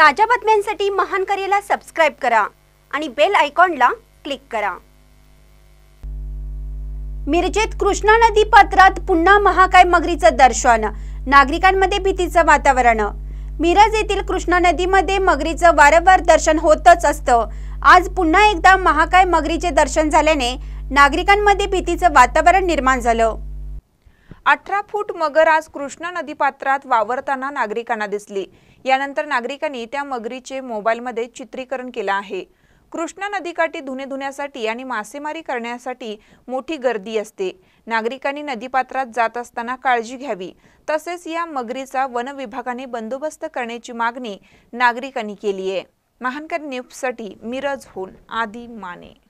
ताज्या बातम्यांसाठी महान करेला सबस्क्राईब करा आणि बेल आयकॉनला क्लिक करा मिरजेत कृष्णा नदी पात्रात पुन्हा महाकाय मगरीचं दर्शन नागरिकांमध्ये भीतीचं वातावरण मिरज येथील कृष्णा नदीमध्ये मगरीचं वारंवार दर्शन होतच असतं आज पुन्हा एकदा महाकाय मगरीचे दर्शन झाल्याने नागरिकांमध्ये भीतीचं वातावरण निर्माण झालं अठरा फूट मगर आज कृष्णा नदीपात्रात वावरताना नागरिकांना दिसली यानंतर नागरिकांनी त्या मगरीचे मोबाईलमध्ये चित्रीकरण केलं आहे कृष्णा नदीकाठी धुणे धुण्यासाठी आणि मासेमारी करण्यासाठी मोठी गर्दी असते नागरिकांनी नदीपात्रात जात असताना काळजी घ्यावी तसेच या मगरीचा वन विभागाने बंदोबस्त करण्याची मागणी नागरिकांनी केली आहे महानकर न्यूजसाठी मिरज होऊन आदी माने